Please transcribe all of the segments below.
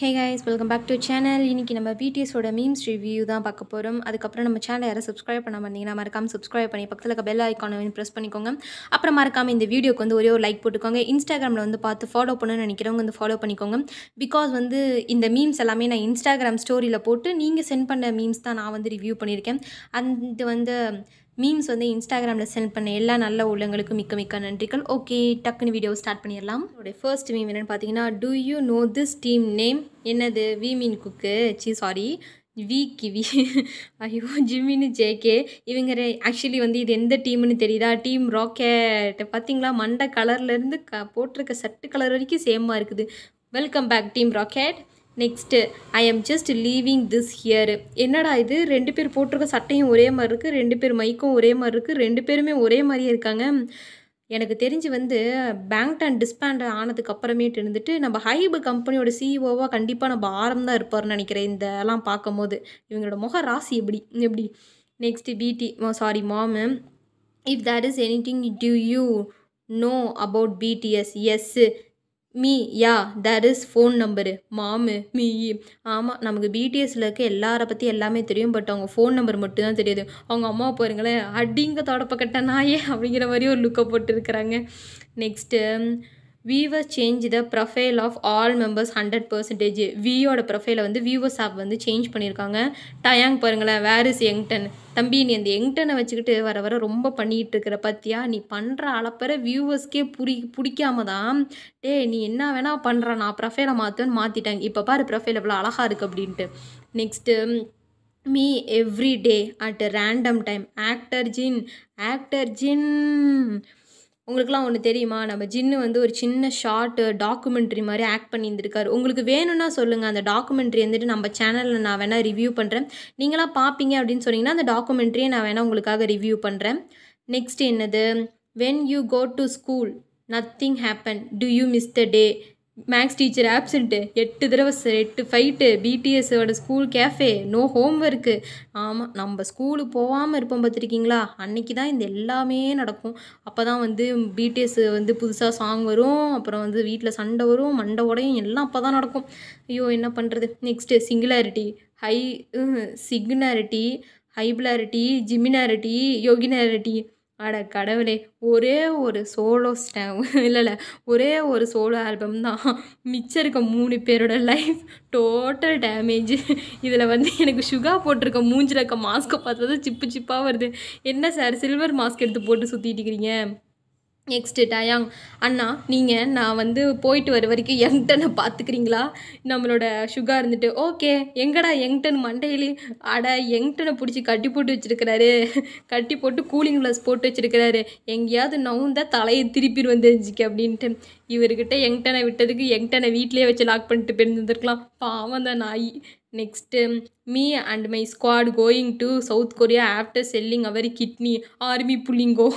hey guys welcome back to channel இன்றைக்கி நம்ம பிடிஎஸோட memes review தான் பார்க்க போகிறோம் அதுக்கப்புறம் நம்ம சேனலை யாரும் சப்ஸ்கிரைப் பண்ண மாட்டீங்கன்னா மறக்காமல் சப்ஸ்கிரைப் பண்ணி பக்கத்தில் இருக்க பெல் ஐக்கானை ப்ரெஸ் பண்ணிக்கோங்க அப்புறம் மறக்காம இந்த வீடியோக்கு வந்து ஒரே ஒரு லைக் போட்டுக்கோங்க இன்ஸ்டாகிராமில் வந்து பார்த்து ஃபாலோ பண்ணணும்னு நினைக்கிறவங்க வந்து ஃபாலோ பண்ணிக்கோங்க பிகாஸ் வந்து இந்த மீம்ஸ் எல்லாமே நான் இன்ஸ்டாகிராம் ஸ்டோரியில் போட்டு நீங்கள் சென்ட் பண்ண மீம்ஸ் தான் நான் வந்து ரிவ்யூ பண்ணியிருக்கேன் அந்த வந்து மீம்ஸ் வந்து இன்ஸ்டாகிராமில் சென்ட் பண்ண எல்லா நல்ல உள்ளங்களுக்கும் மிக்க மிக்க நன்றிகள் ஓகே டக்குன்னு வீடியோ ஸ்டார்ட் பண்ணிடலாம் என்னோடய ஃபர்ஸ்ட் மீம் என்னென்னு பார்த்தீங்கன்னா do you know this team name என்னது வி மீன் குக்கு சி சாரி வி கிவி ஐயோ ஜிம்மின்னு ஜேகே இவங்க ஆக்சுவலி வந்து இது எந்த டீம்னு தெரியுதா டீம் ராக்கெட் பார்த்தீங்களா மண்டை கலர்லேருந்து க போட்டிருக்க சட்டு கலர் வரைக்கும் சேமாக இருக்குது welcome back team rocket next I am just leaving this here என்னடா இது ரெண்டு பேர் போட்டிருக்க சட்டையும் ஒரே மாதிரி இருக்குது ரெண்டு பேர் மைக்கும் ஒரே மாதிரி இருக்குது ரெண்டு பேருமே ஒரே மாதிரியே இருக்காங்க எனக்கு தெரிஞ்சு வந்து பேங்க்ட் அண்ட் டிஸ்பேண்ட் ஆனதுக்கு அப்புறமேட்டு இருந்துட்டு நம்ம ஹைப் கம்பெனியோட சிஇஓவாக e கண்டிப்பாக நம்ம ஆரம் தான் இருப்பார்னு நினைக்கிறேன் இதெல்லாம் பார்க்கும் போது இவங்களோட முக ராசி எப்படி எப்படி நெக்ஸ்ட்டு பிடி சாரி மாமு if there is anything do you know about BTS எஸ்ஸு me yeah that is phone number மாமு மீ ஆமாம் நமக்கு பிடிஎஸ்சில் இருக்க எல்லாரை பற்றி எல்லாமே தெரியும் பட் அவங்க ஃபோன் நம்பர் மட்டும்தான் தெரியாது அவங்க அம்மா பாருங்களேன் அடிங்க தொடப்பக்கட்ட நாயே அப்படிங்கிற மாதிரி ஒரு லுக்கை போட்டுருக்குறாங்க next viewer change the profile of all members hundred percentage வியோட ப்ரொஃபைலை வந்து வியூவர்ஸ் ஆப் வந்து சேஞ்ச் பண்ணியிருக்காங்க டயாங் பாருங்களேன் வேர் இஸ் யங்டன் தம்பி நீ அந்த யங்டனை வச்சுக்கிட்டு வர வர ரொம்ப பண்ணிகிட்டு இருக்கிற பத்தியா நீ பண்ணுற அளப்பற வியூவர்ஸ்க்கே புரி பிடிக்காம தான் டே நீ என்ன வேணால் பண்ணுற நான் ப்ரொஃபைலை மாற்றுவேன்னு மாற்றிட்டாங்க இப்போ பாரு ப்ரொஃபைல் எவ்வளோ அழகாக இருக்குது அப்படின்ட்டு next me every day at random time actor Jin actor Jin உங்களுக்குலாம் ஒன்று தெரியுமா நம்ம ஜின்னு வந்து ஒரு சின்ன ஷார்ட்டு டாக்குமெண்ட்ரி மாதிரி ஆக்ட் பண்ணியிருந்திருக்காரு உங்களுக்கு வேணும்னா சொல்லுங்கள் அந்த டாக்குமெண்ட்ரி வந்துட்டு நம்ம சேனலில் நான் வேணால் ரிவ்யூ பண்ணுறேன் நீங்களாம் பார்ப்பீங்க அப்படின்னு சொன்னீங்கன்னா அந்த டாக்குமெண்ட்ரியை நான் வேணால் உங்களுக்காக ரிவ்யூ பண்ணுறேன் நெக்ஸ்ட் என்னது when you go to school nothing happen to you miss the day makes teacher absent எட்டு தடவை எட்டு ஃபைட்டு பிடிஎஸ்ஸோட school cafe no home work ஆமாம் நம்ம ஸ்கூலுக்கு போகாமல் இருப்போம் பார்த்துருக்கீங்களா அன்னைக்கு தான் இந்த எல்லாமே நடக்கும் அப்போ தான் வந்து பிடிஎஸ் வந்து புதுசாக சாங் வரும் அப்புறம் வந்து வீட்டில் சண்டை வரும் மண்டை உடையும் எல்லாம் அப்போ தான் நடக்கும் ஐயோ என்ன பண்ணுறது நெக்ஸ்ட்டு சிங்குலாரிட்டி ஹை சிக்னாரிட்டி ஹைபிளாரிட்டி ஜிமினாரிட்டி யோகினாரிட்டி அட கடவுளே ஒரே ஒரு சோலோ ஸ்டே இல்லை இல்லை ஒரே ஒரு சோலோ ஆல்பம் தான் மிச்சம் இருக்க மூணு பேரோட லைஃப் டோட்டல் டேமேஜ் இதில் வந்து எனக்கு சுகா போட்டிருக்க மூஞ்சில் இருக்க மாஸ்க்கை பார்த்தா சிப்பு சிப்பாக வருது என்ன சார் சில்வர் மாஸ்க் எடுத்து போட்டு சுற்றிட்டு இருக்கிறீங்க நெக்ஸ்ட்டு டயாங் அண்ணா நீங்கள் நான் வந்து போயிட்டு வர வரைக்கும் என்கிட்டனை பார்த்துக்கிறீங்களா நம்மளோட சுகா இருந்துட்டு ஓகே எங்கடா எங்டன் மண்டையிலே அட எங்டனை பிடிச்சி கட்டி போட்டு வச்சுருக்கிறாரு கட்டி போட்டு கூலிங் கிளாஸ் போட்டு வச்சுருக்கிறாரு எங்கேயாவது நவுந்தா தலையை திருப்பி வந்துருந்துச்சுக்கு அப்படின்ட்டு இவர்கிட்ட எங்டனை விட்டதுக்கு எங்டனை வீட்டிலே வச்சு லாக் பண்ணிட்டு போயிருந்துருக்கலாம் பாவம் தான் நாய் next me and my squad going to South Korea after selling our kidney army புள்ளிங்கோ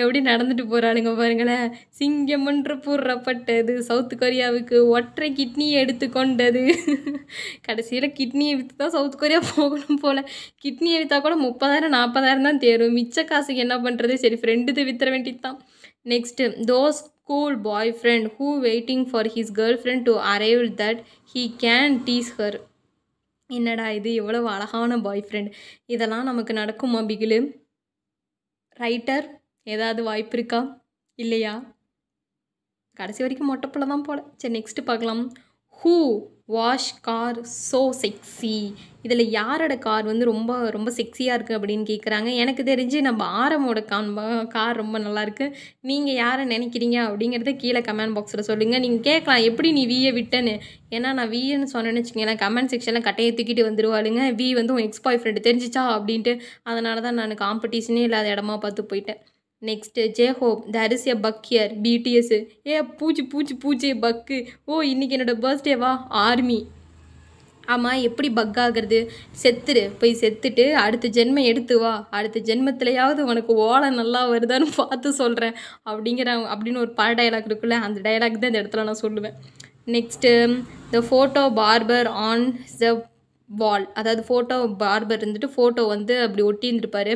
எப்படி நடந்துட்டு போகிறாளுங்க பாருங்களேன் சிங்கம் என்று சவுத் கொரியாவுக்கு ஒற்றை கிட்னியை எடுத்துக்கொண்டது கடைசியில் கிட்னியை விற்று தான் சவுத் கொரியா போகணும் போல் கிட்னியை விற்றா கூட முப்பதாயிரம் நாற்பதாயிரம் தான் தேரும் மிச்ச காசுக்கு என்ன பண்ணுறது சரி ஃப்ரெண்டுது விற்ற வேண்டியது தான் next those friend boyfriend who waiting for his girlfriend to arrive that he can tease her என்னடா இது எவ்வளவு அழகான பாய் ஃப்ரெண்ட் இதெல்லாம் நமக்கு நடக்குமா பிகிலு ரைட்டர் ஏதாவது வாய்ப்பு இருக்கா இல்லையா கடைசி வரைக்கும் மொட்டைப்பில் தான் போல சரி நெக்ஸ்ட்டு பார்க்கலாம் who wash car so sexy இதில் யாரோட கார் வந்து ரொம்ப ரொம்ப செக்ஸியாக இருக்குது அப்படின்னு கேட்குறாங்க எனக்கு தெரிஞ்சு நம்ம ஆரமோட காண்பா கார் ரொம்ப நல்லாயிருக்கு நீங்கள் யாரை நினைக்கிறீங்க அப்படிங்கிறத கீழே கமெண்ட் பாக்ஸில் சொல்லுங்கள் நீங்கள் கேட்கலாம் எப்படி நீ வீயை விட்டேன்னு ஏன்னா நான் வீன்னு சொன்னேன்னு வச்சுக்கோங்களேன் கமெண்ட் செக்ஷனில் கட்டையை தூக்கிட்டு வந்துடுவாளுங்க வி வந்து உன் எக்ஸ் பாய் ஃப்ரெண்டு தெரிஞ்சிச்சா அப்படின்ட்டு அதனால தான் நான் காம்படிஷனே இல்லாத இடமா பார்த்து போயிட்டேன் next J Hope there is bug here BTS ஏ பூச்சி பூச்சி பூச்சி பக்கு ஓ இன்னைக்கு என்னோடய பர்த்டேவா ஆர்மி ஆமாம் எப்படி பக் ஆகிறது செத்துரு போய் செத்துட்டு அடுத்த ஜென்மம் எடுத்து வா அடுத்த ஜென்மத்திலையாவது உனக்கு ஓலை நல்லா வருதான்னு பார்த்து சொல்கிறேன் அப்படிங்கிற அப்படின்னு ஒரு பல டைலாக் இருக்குல்ல அந்த டைலாக் தான் இந்த இடத்துல நான் சொல்லுவேன் next the photo barber on the wall அதாவது ஃபோட்டோ பார்பர் இருந்துட்டு ஃபோட்டோ வந்து அப்படி ஒட்டியிருந்துருப்பாரு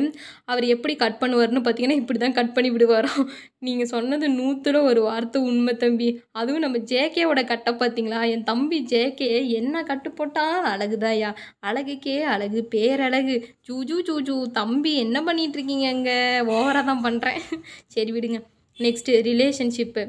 அவர் எப்படி கட் பண்ணுவார்னு பார்த்தீங்கன்னா இப்படி தான் கட் பண்ணி விடுவாரோ நீங்கள் சொன்னது நூற்றுல ஒரு வார்த்தை உண்மை தம்பி அதுவும் நம்ம ஜேகேவோட கட்டை பார்த்தீங்களா என் தம்பி ஜேகே என்ன கட்டு போட்டால் அழகுதாயா அழகுக்கே அழகு பேரழகு ஜூஜு ஜூஜு தம்பி என்ன பண்ணிகிட்ருக்கீங்க அங்கே ஓவராக தான் பண்ணுறேன் சரி விடுங்க நெக்ஸ்ட்டு ரிலேஷன்ஷிப்பு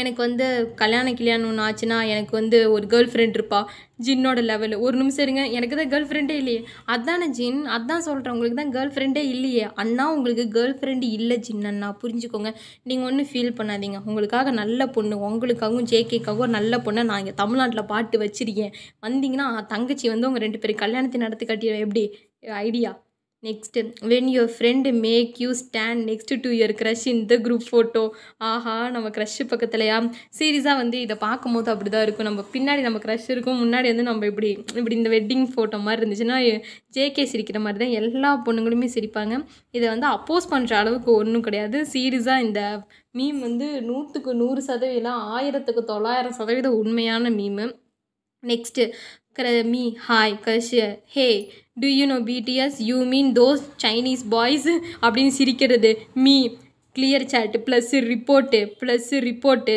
எனக்கு வந்து கல்யாணம் கல்யாணம் ஒன்று ஆச்சுன்னா எனக்கு வந்து ஒரு கேர்ள் ஃப்ரெண்ட் இருப்பா ஜின்னோட லெவலு ஒரு நிமிஷம் இருங்க எனக்கு தான் கேர்ள் ஃப்ரெண்டே இல்லையே அதான ஜின் அதான் சொல்கிறேன் உங்களுக்கு தான் கேர்ள் ஃப்ரெண்டே இல்லையே அண்ணா உங்களுக்கு கேர்ள் ஃப்ரெண்டு இல்லை ஜின் அண்ணா புரிஞ்சுக்கோங்க நீங்கள் ஒன்றும் ஃபீல் பண்ணாதீங்க உங்களுக்காக நல்ல பொண்ணு உங்களுக்காகவும் ஜேகேக்காகவும் நல்ல பொண்ணை நான் இங்கே தமிழ்நாட்டில் பாட்டு வச்சுருக்கேன் வந்தீங்கன்னா தங்கச்சி வந்து உங்கள் ரெண்டு பேரும் கல்யாணத்தை நடத்தி கட்டிடுவேன் எப்படி idea next when your friend make you stand next to your crush in the group photo ஆஹா நம்ம க்ரஷ் பக்கத்துலையா சீரியஸாக வந்து இதை பார்க்கும்போது அப்படி தான் இருக்கும் நம்ம பின்னாடி நம்ம க்ரஷ் இருக்கும் முன்னாடி வந்து நம்ம இப்படி இப்படி இந்த வெட்டிங் ஃபோட்டோ மாதிரி இருந்துச்சுன்னா ஜேகே சிரிக்கிற மாதிரி தான் எல்லா பொண்ணுங்களுமே சிரிப்பாங்க இதை வந்து அப்போஸ் பண்ணுற அளவுக்கு ஒன்றும் கிடையாது சீரியஸாக இந்த மீம் வந்து நூற்றுக்கு நூறு சதவீதம் ஆயிரத்துக்கு தொள்ளாயிரம் சதவீதம் உண்மையான meme next me hi crush hey do you know BTS you mean those Chinese boys அப்படின்னு சிரிக்கிறது me clear chat plus report plus report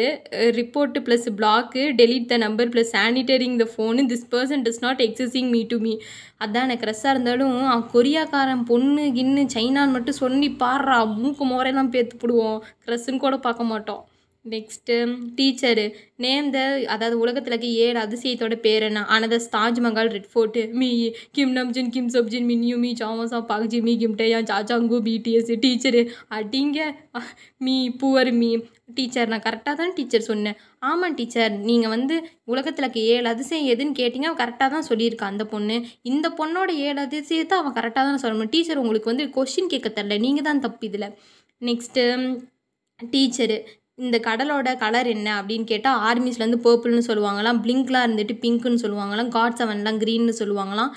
report plus block delete the number plus sanitizing the phone this person does not existing me to me அதான் எனக்கு ரெஸ்ஸாக இருந்தாலும் கொரியாக்காரன் பொண்ணு கின்னு சைனான்னு மட்டும் சொல்லி பாடுறா மூக்கு முறையெல்லாம் பேத்து போடுவோம் க்ரெஸ்ஸுன்னு கூட பார்க்க மாட்டோம் நெக்ஸ்ட்டு டீச்சரு நேம் த அதாவது உலகத்தில் இருக்க ஏழு அதிசயத்தோட பேர் என்ன ஆனதஸ் Taj Mahal Red Fort me Kim Namjoon Kim Seokjin மின்யூ மீ சாமசா பாக்ஜி மீ கிம்டேயா சாச்சாங்கு பிடிஎஸ் டீச்சரு அடிங்க மீ புவர் மீ டீச்சர் நான் கரெக்டாக தான் டீச்சர் சொன்னேன் ஆமாம் டீச்சர் நீங்கள் வந்து உலகத்தில் இருக்க ஏழு அதிசயம் எதுன்னு கேட்டிங்க அவன் கரெக்டாக தான் சொல்லியிருக்கான் அந்த பொண்ணு இந்த பொண்ணோட ஏழு அதிசயத்தை அவன் கரெக்டாக தான் சொல்லணும் டீச்சர் உங்களுக்கு வந்து கொஷின் கேட்க தரல நீங்கள் தான் தப்பு இதில் நெக்ஸ்ட்டு டீச்சரு இந்த கடலோட கலர் என்ன அப்படின்னு கேட்டால் ஆர்மிஸ்லேருந்து பர்பிள்னு சொல்லுவாங்களாம் பிளிங்க்லாம் இருந்துட்டு பிங்க்குன்னு சொல்லுவாங்களாம் காட் செவன்லாம் க்ரீன்னு சொல்லுவாங்களாம்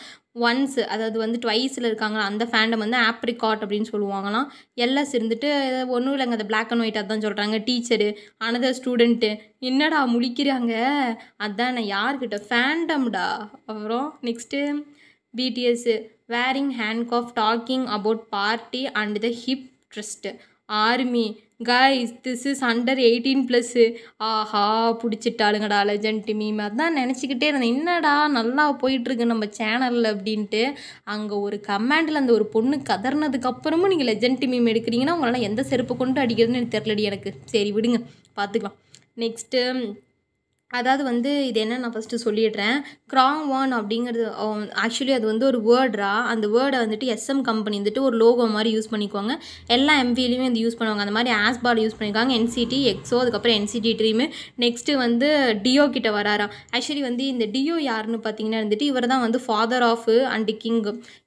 ஒன்ஸ் அதாவது வந்து ட்வைஸில் இருக்காங்களா அந்த ஃபேண்டம் வந்து ஆப்ரிகாட் அப்படின்னு சொல்லுவாங்களாம் எல்எஸ் இருந்துட்டு ஒன்றும் இல்லைங்க அந்த பிளாக் அண்ட் ஒயிட் அதான் சொல்கிறாங்க டீச்சரு அனதர் ஸ்டூடெண்ட்டு என்னடா முழிக்கிறாங்க அதான் நான் யார்கிட்ட ஃபேண்டம்டா அப்புறம் நெக்ஸ்ட்டு பிடிஎஸ்ஸு வேரிங் ஹேண்ட் காஃப் talking about party and the hip dressed army guys this is under eighteen plus ஆஹா பிடிச்சிட்டாளுங்கடா லெஜண்ட் மீம் அதான் நினச்சிக்கிட்டே இருந்தேன் என்னடா நல்லா போயிட்டுருக்கு நம்ம சேனலில் அப்படின்ட்டு அங்கே ஒரு கமாண்டில் அந்த ஒரு பொண்ணு கதர்னதுக்கப்புறமும் நீங்கள் லெஜண்ட் மீம் எடுக்கிறீங்கன்னா உங்களால் எந்த செருப்பு கொண்டு அடிக்கிறதுன்னு எனக்கு தெரிலடி எனக்கு சரி விடுங்க பார்த்துக்கலாம் நெக்ஸ்ட்டு அதாவது வந்து இது என்ன நான் ஃபஸ்ட்டு சொல்லிடுறேன் ஒன் அப்படிங்கிறது ஆக்சுவலி um, அது வந்து ஒரு வேர்டா அந்த வேர்டை வந்துட்டு எஸ்எம் கம்பெனி வந்துட்டு ஒரு லோகோ மாதிரி யூஸ் பண்ணிக்குவாங்க எல்லா எம்பிலையுமே வந்து யூஸ் பண்ணுவாங்க அந்த மாதிரி ஆஸ்பால் யூஸ் பண்ணியிருக்காங்க என்சிடி எக்ஸோ அதுக்கப்புறம் என்சிடி ட்ரீமு நெக்ஸ்ட்டு வந்து டியோ கிட்ட வராராம் ஆக்சுவலி வந்து இந்த டியோ யாருன்னு பார்த்தீங்கன்னா வந்துட்டு இவர் தான் வந்து ஃபாதர் ஆஃப் அண்டு கிங்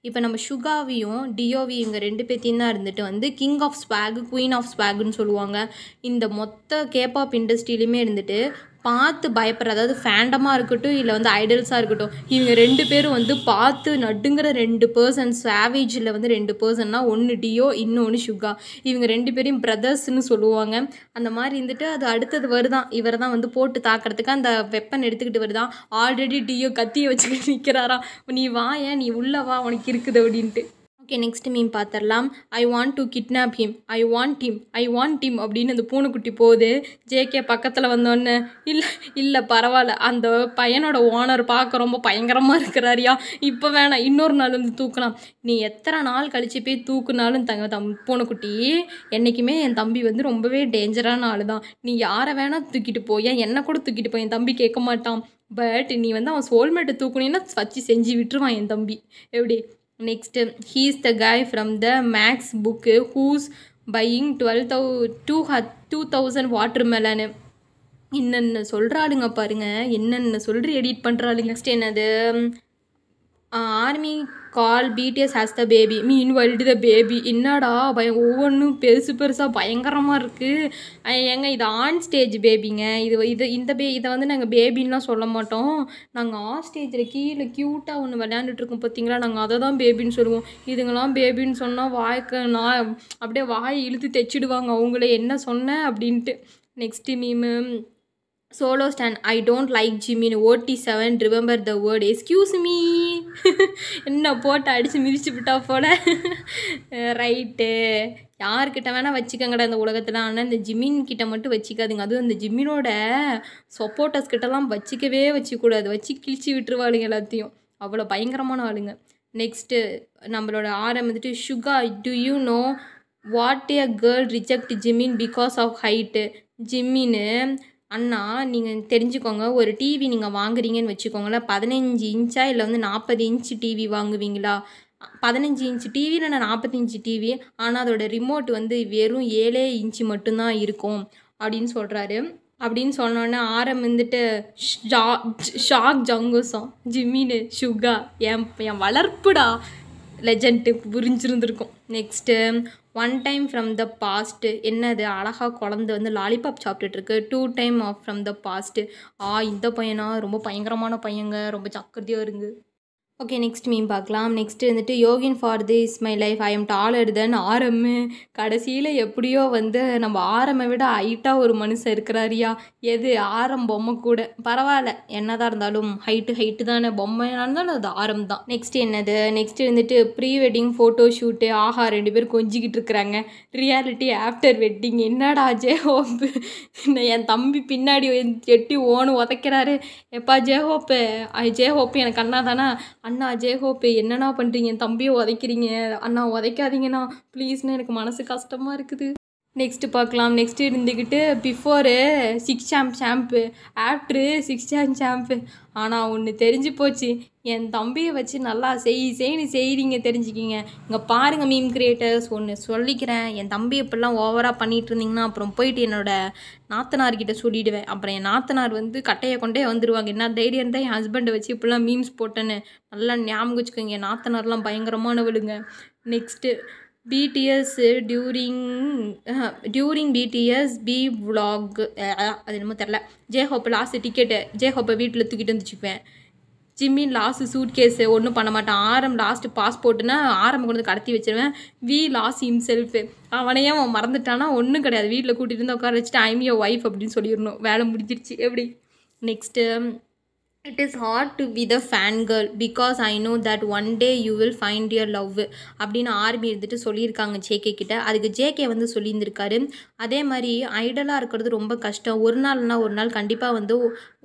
இப்போ நம்ம சுகாவியும் டியோவி இவங்க ரெண்டு பேர்த்தையும் தான் இருந்துட்டு வந்து king of swag queen of ஸ்வாக்னு சொல்லுவாங்க இந்த மொத்த கேபாப் இண்டஸ்ட்ரியிலுமே இருந்துட்டு பார்த்து பயப்படுற அதாவது ஃபேண்டமாக இருக்கட்டும் இல்லை வந்து ஐடல்ஸாக இருக்கட்டும் இவங்க ரெண்டு பேரும் வந்து பார்த்து நட்டுங்கிற ரெண்டு பர்சன் சாவேஜில் வந்து ரெண்டு பர்சன்னா ஒன்று டியோ இன்னொன்று சுகா இவங்க ரெண்டு பேரையும் பிரதர்ஸ்னு சொல்லுவாங்க அந்த மாதிரி இருந்துட்டு அது அடுத்தது வருதான் இவர் தான் வந்து போட்டு தாக்கிறதுக்கு அந்த வெப்பன் எடுத்துக்கிட்டு வருதான் ஆல்ரெடி டியோ கத்தியை வச்சுக்கிட்டு நிற்கிறாரா நீ வா ஏன் நீ உள்ளே வா உனக்கு இருக்குது அப்படின்ட்டு ஓகே நெக்ஸ்ட் மீம் பார்த்துடலாம் I want to kidnap him I want him I want him அப்படின்னு அந்த பூனைக்குட்டி போகுது ஜேகே பக்கத்தில் வந்தோன்னு இல்லை இல்லை பரவாயில்ல அந்த பையனோட ஓனர் பார்க்க ரொம்ப பயங்கரமாக இருக்கிறாரியா இப்போ வேணாம் இன்னொரு நாள் வந்து தூக்கலாம் நீ எத்தனை நாள் கழித்து போய் தூக்குனாலும் தங்க தம் பூனைக்குட்டி என்றைக்குமே என் தம்பி வந்து ரொம்பவே டேஞ்சரான ஆள் தான் நீ யாரை வேணால் தூக்கிட்டு போய் என்னை கூட தூக்கிட்டு போய் என் தம்பி கேட்க மாட்டான் பட் நீ வந்து அவன் சோல்மேட்டை தூக்குனீன்னா வச்சு செஞ்சு விட்டுருவான் என் தம்பி எப்படி next he's the guy from the maths book who's buying twelve thou two ஹ டூ தௌசண்ட் வாட்டர் மெலனு என்னென்ன சொல்கிறாளுங்க பாருங்கள் என்னென்ன சொல்கிறி எடிட் பண்ணுறாளுங்க நெக்ஸ்ட் என்னது army call BTS has the baby mean wild the baby என்னடா பய ஒவ்வொன்றும் பெருசு பெருசாக பயங்கரமாக இருக்குது ஏங்க இது ஆன் ஸ்டேஜ் பேபிங்க இது இது இந்த பே இதை வந்து நாங்கள் பேபின்லாம் சொல்ல மாட்டோம் நாங்கள் ஆன் ஸ்டேஜில் கீழே க்யூட்டாக ஒன்று விளையாண்டுட்ருக்கோம் பார்த்தீங்களா நாங்கள் அதை தான் பேபின்னு சொல்லுவோம் இதுங்களாம் பேபின்னு சொன்னால் வாய்க்கு நான் அப்படியே வாய் இழுத்து தைச்சிடுவாங்க அவங்களே என்ன சொன்னேன் அப்படின்ட்டு next meme solo stand I don't like Jimin OT seven remember the word excuse me என்ன போட்டு அடித்து மிதிச்சு விட்டா போல ரைட்டு யார்கிட்ட வேணால் வச்சுக்கங்கடா இந்த உலகத்தில் ஆனால் இந்த ஜிமின் கிட்ட மட்டும் வச்சுக்காதுங்க அதுவும் இந்த ஜிம்மினோட சப்போர்ட்டர்ஸ் கிட்டலாம் வச்சிக்கவே வச்சுக்கூடாது வச்சு கிழிச்சு விட்டுருவாளுங்க எல்லாத்தையும் அவ்வளோ பயங்கரமான ஆளுங்க நெக்ஸ்ட்டு நம்மளோட ஆரம் வந்துட்டு Suga do you know what a girl reject Jimin because of height ஜிம்மின்னு அண்ணா நீங்கள் தெரிஞ்சுக்கோங்க ஒரு டிவி நீங்கள் வாங்குறீங்கன்னு வச்சுக்கோங்களேன் பதினஞ்சு இன்ச்சா இல்லை வந்து நாற்பது இன்ச்சு டிவி வாங்குவீங்களா பதினஞ்சு இன்ச்சு டிவி இல்லைனா நாற்பத்தஞ்சு டிவி ஆனால் அதோட ரிமோட் வந்து வெறும் ஏழே இன்ச்சு மட்டும்தான் இருக்கும் அப்படின்னு சொல்கிறாரு அப்படின்னு சொன்னோன்னே ஆரம் வந்துட்டு ஷாக் ஜங்குசம் ஜிம்மின் சுகா என் என் வளர்ப்புடா லெஜண்ட்டு புரிஞ்சிருந்துருக்கும் next one time from the past என்னது அழகாக குழந்தை வந்து லாலிபாப் இருக்கு two time of from the past ஆ இந்த பையனா ரொம்ப பயங்கரமான பையங்க ரொம்ப ஜாக்கிரதையாக இருங்க ஓகே நெக்ஸ்ட் மீன் பார்க்கலாம் நெக்ஸ்ட் வந்துட்டு யோகின் for the is my life I am dollar then ஆரம் கடைசியில் எப்படியோ வந்து நம்ம ஆரம்மை விட ஹைட்டாக ஒரு மனுஷன் இருக்கிறாரியா எது ஆரம் பொம்மை கூட பரவாயில்ல என்னதான் இருந்தாலும் ஹைட்டு ஹைட்டு தானே பொம்மை இருந்தாலும் அது ஆரம் தான் நெக்ஸ்ட் என்னது நெக்ஸ்ட் வந்துட்டு ப்ரீ வெட்டிங் ஃபோட்டோ ஷூட்டு ஆஹா ரெண்டு பேர் கொஞ்சிக்கிட்டு இருக்கிறாங்க ரியாலிட்டி ஆஃப்டர் வெட்டிங் என்னடா ஜெஹோப்பு என் தம்பி பின்னாடி எட்டி ஓன்னு உதைக்கிறாரு எப்பா ஜெஹோப்பு ஜெஹோப்பு எனக்கு அண்ணா தானே அண்ணா ஜெயஹோப்பு என்னண்ணா பண்ணுறீங்க தம்பியை உதைக்கிறீங்க அண்ணா உதைக்காதீங்கண்ணா ப்ளீஸ்ண்ணா எனக்கு மனது கஷ்டமாக இருக்குது நெக்ஸ்ட்டு பார்க்கலாம் நெக்ஸ்ட்டு இருந்துக்கிட்டு பிஃபோரு சிக்ஸ் ஷாம்ப் ஷாம்பு ஆஃப்டரு சிக்ஸ் ஷாம்ப் ஷாம்பு ஆனால் ஒன்று தெரிஞ்சு போச்சு என் தம்பியை வச்சு நல்லா செய் செய்ன்னு செய்கிறீங்க தெரிஞ்சுக்கிங்க இங்கே பாருங்கள் மீம் கிரியேட்டர்ஸ் ஒன்று சொல்லிக்கிறேன் என் தம்பி இப்படிலாம் ஓவராக பண்ணிகிட்டு இருந்தீங்கன்னா அப்புறம் போயிட்டு என்னோடய நாத்தனார்கிட்ட சொல்லிவிடுவேன் அப்புறம் என் நாத்தனார் வந்து கட்டையை கொண்டே வந்துடுவாங்க என்ன தைரியம் தான் என் ஹஸ்பண்டை வச்சு இப்படிலாம் மீம்ஸ் போட்டேன்னு நல்லா ஞாபகம் வச்சுக்கோங்க என் நாத்தனார்லாம் பயங்கரமானவளுங்க next BTS during during BTS B vlog அது என்னமோ தெரில J Hope last ticket J ஹோப்பை வீட்டில் தூக்கிட்டு வந்துச்சுக்குவேன் ஜிம்மின் லாஸ்ட்டு சூட் கேஸு ஒன்றும் பண்ண மாட்டேன் ஆரம் லாஸ்ட்டு பாஸ்போர்ட்டுன்னா ஆரம் கொண்டு கடத்தி வச்சிருவேன் வி லாஸ் இம்செல்ஃபு அவனையே அவன் மறந்துட்டானா ஒன்றும் கிடையாது வீட்டில் கூட்டிகிட்டு வந்து உட்கார வச்சுட்டு ஐம் யோ ஒய்ஃப் அப்படின்னு சொல்லிடணும் வேலை முடிஞ்சிருச்சு எப்படி next it is hard to be the fan girl because I know that one day you will find your love அப்படின்னு ஆர்மி இருந்துட்டு சொல்லியிருக்காங்க ஜேகே கிட்ட அதுக்கு ஜேகே வந்து சொல்லியிருந்திருக்காரு அதே மாதிரி ஐடலாக இருக்கிறது ரொம்ப கஷ்டம் ஒரு நாள்னா ஒரு நாள் கண்டிப்பாக வந்து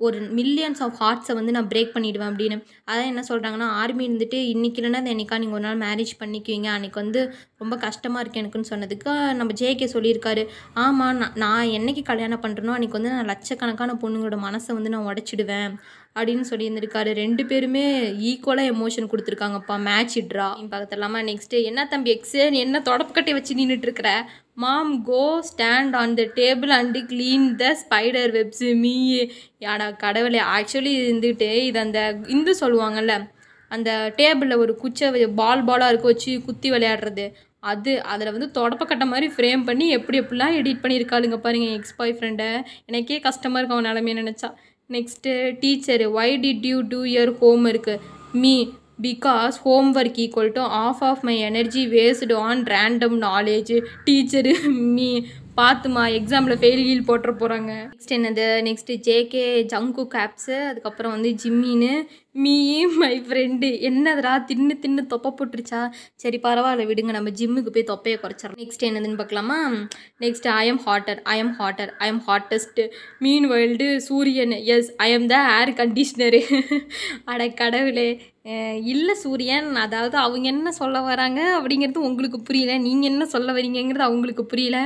ஒரு மில்லியன்ஸ் ஆஃப் ஹார்ட்ஸை வந்து நான் பிரேக் பண்ணிவிடுவேன் அப்படின்னு அதான் என்ன சொல்கிறாங்கன்னா ஆர்மி இருந்துட்டு இன்றைக்கி இல்லைன்னா என்னைக்கா நீங்கள் ஒரு நாள் மேரேஜ் பண்ணிக்குவீங்க அன்றைக்கி வந்து ரொம்ப கஷ்டமாக இருக்குது எனக்குன்னு சொன்னதுக்கு நம்ம ஜேகே சொல்லியிருக்காரு ஆமாம் நான் நான் என்னைக்கு கல்யாணம் பண்ணுறனோ அன்றைக்கி வந்து நான் லட்சக்கணக்கான பொண்ணுங்களோட மனசை வந்து நான் உடச்சிடுவேன் அப்படின்னு சொல்லியிருந்திருக்காரு ரெண்டு பேருமே ஈக்குவலாக எமோஷன் கொடுத்துருக்காங்கப்பா மேட்ச் இட்ரா பக்கத்தில் தெரியலாமா நெக்ஸ்ட்டு என்ன தம்பி எக்ஸு என்ன தொடப்பு கட்டி வச்சு நின்றுட்டுருக்குற மாம் கோ stand on the table and clean the spider வெப்ஸு me யாடா கடவுளே ஆக்சுவலி இது இருந்துட்டு இது அந்த இந்து சொல்லுவாங்கள்ல அந்த டேபிளில் ஒரு குச்சை பால் பாலாக இருக்க வச்சு குத்தி விளையாடுறது அது அதில் வந்து தொடப்பக்கட்ட மாதிரி ஃப்ரேம் பண்ணி எப்படி எப்படிலாம் எடிட் பண்ணியிருக்காளுங்க பாருங்கள் என் எக்ஸ் பாய் ஃப்ரெண்டை எனக்கே கஷ்டமாக இருக்கும் அவன் நிலமையை நினச்சா next teacher why did you do your home இருக்குது me because homework equal to half of my energy waste on random knowledge teacher me பார்த்துமா எக்ஸாமில் ஃபெயில் ஃபெயில்கீல் போட்டுற போகிறாங்க நெக்ஸ்ட் என்னது நெக்ஸ்ட்டு ஜேகே ஜங்கு கேப்ஸு அதுக்கப்புறம் வந்து ஜிம்மின்னு மீ மை ஃப்ரெண்டு என்னதுடா தின்னு தின்னு தொப்பை போட்டுருச்சா சரி பரவாயில்ல விடுங்க நம்ம ஜிம்முக்கு போய் தொப்பையை குறைச்சிடலாம் நெக்ஸ்ட் என்னதுன்னு பார்க்கலாமா next I am hotter I am hotter I am hottest மீன் வைல்டு சூரியன் yes I am the air conditioner அட கடவுளே இல்லை சூரியன் அதாவது அவங்க என்ன சொல்ல வராங்க அப்படிங்கிறது உங்களுக்கு புரியல நீங்கள் என்ன சொல்ல வரீங்கிறது அவங்களுக்கு புரியல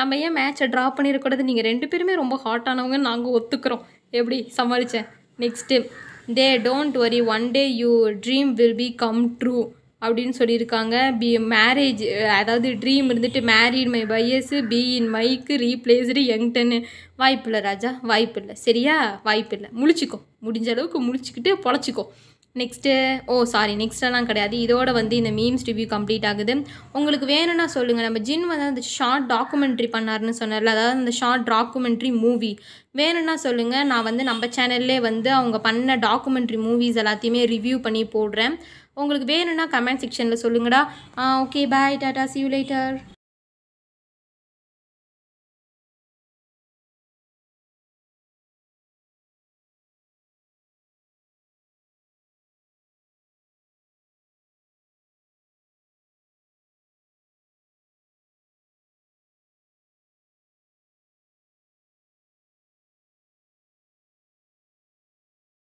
நம்ம ஏன் மேட்சை ட்ரா பண்ணிடக்கூடாது நீங்கள் ரெண்டு பேருமே ரொம்ப ஹாட்டானவங்க நாங்கள் ஒத்துக்கிறோம் எப்படி சமாளித்தேன் next day don't worry one day you dream will become true அப்படின்னு சொல்லியிருக்காங்க பி மேரேஜ் அதாவது ட்ரீம் இருந்துட்டு married my bias be in மைக்கு ரீப்ளேஸ்டு வாய்ப்பு வாய்ப்பில்லை ராஜா வாய்ப்பில்லை சரியா வாய்ப்பில்லை முழிச்சிக்கோ முடிஞ்ச அளவுக்கு முழிச்சிக்கிட்டு பொழைச்சிக்கோ நெக்ஸ்ட்டு ஓ சாரி நெக்ஸ்டெல்லாம் கிடையாது இதோட வந்து இந்த மீம்ஸ் ரிவ்யூ கம்ப்ளீட் ஆகுது உங்களுக்கு வேணும்னா சொல்லுங்கள் நம்ம ஜின் வந்து அந்த ஷார்ட் டாக்குமெண்ட்ரி பண்ணார்னு சொன்னார்ல அதாவது அந்த ஷார்ட் டாக்குமெண்ட்ரி மூவி வேணும்னா சொல்லுங்கள் நான் வந்து நம்ம சேனல்லே வந்து அவங்க பண்ண டாக்குமெண்ட்ரி மூவிஸ் எல்லாத்தையுமே ரிவ்யூ பண்ணி போடுறேன் உங்களுக்கு வேணும்னா கமெண்ட் செக்ஷனில் சொல்லுங்கடா okay bye tata see you lighter